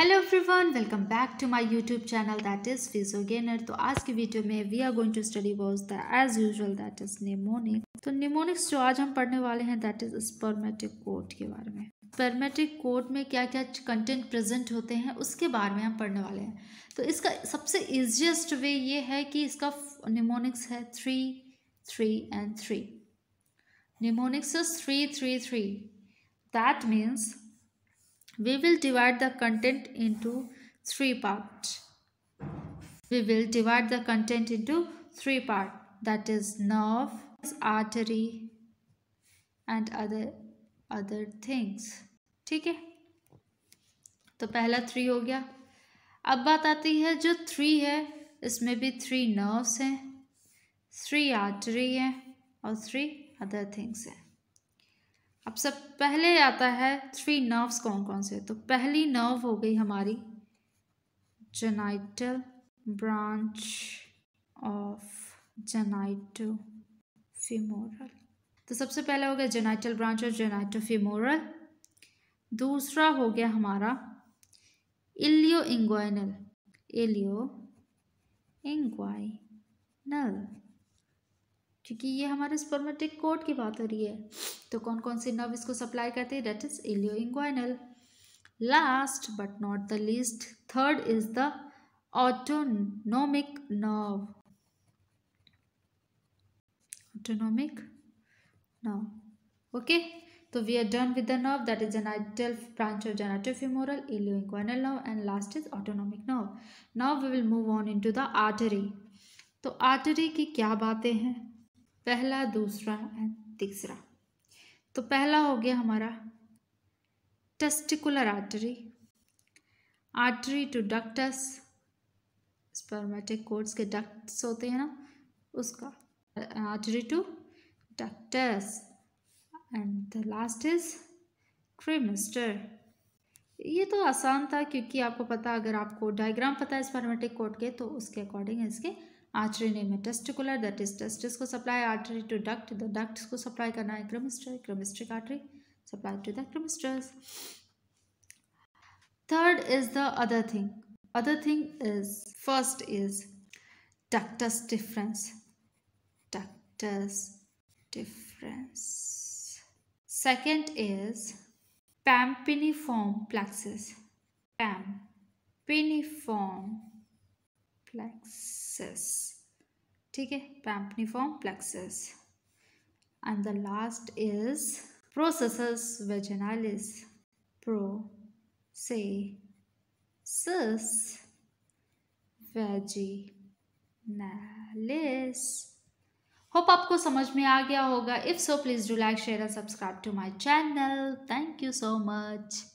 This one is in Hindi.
hello everyone welcome back to my YouTube channel that is physio gainer तो आज की वीडियो में we are going to study was the as usual that is mnemonic तो निमोनिक्स जो आज हम पढ़ने वाले हैं दैट इज़ स्पर्मेटिक कोट के बारे में स्पर्मेटिक कोट में क्या क्या कंटेंट प्रेजेंट होते हैं उसके बारे में हम पढ़ने वाले हैं तो इसका सबसे ईजिएस्ट वे ये है कि इसका निमोनिक्स है three three and three mnemonics is three three three that means we will divide the content into three part we will divide the content into three part that is nerve artery and other other things ठीक है तो पहला थ्री हो गया अब बात आती है जो थ्री है इसमें भी थ्री नर्व्स हैं थ्री आर्टरी हैं और थ्री अदर थिंग्स हैं अब सब पहले आता है थ्री नर्व्स कौन कौन से तो पहली नर्व हो गई हमारी genital branch of genitofemoral तो सबसे पहले हो गया genital branch of genitofemoral दूसरा हो गया हमारा इलियो इंग्वाइनल इलियो इंग्वाइनल क्योंकि ये हमारे स्पर्मेटिक कोड की बात हो रही है तो कौन कौन सी नर्व इसको सप्लाई करते है that is ilioinguinal last but not the least third is the autonomic nerve autonomic nerve okay तो we are done with the nerve that is genital branch of genital femoral ilioinguinal nerve and last is autonomic nerve nerve we will move on into the artery तो आर्टरी की क्या बातें हैं पहला दूसरा एंड तीसरा तो पहला हो गया हमारा testicular artery artery to ductus spermatic cords के डक्ट्स होते हैं ना उसका artery to ductus and the last is cremaster ये तो आसान था क्योंकि आपको पता अगर आपको डायग्राम पता है स्पर्मेटिक कोड के तो उसके अकॉर्डिंग इसके artery name है testicular that is testis को supply artery to duct the duct को supply करना है cremaster cremastic artery supply to the cremasters third is the other thing other thing is first is ductus difference ductus difference second is pampiniform plexus pampiniform plexus ठीक है pampiniform plexus and the last is processus vaginalis pro say cis vaginalis hope आपको समझ में आ गया होगा if so please do like share and subscribe to my channel thank you so much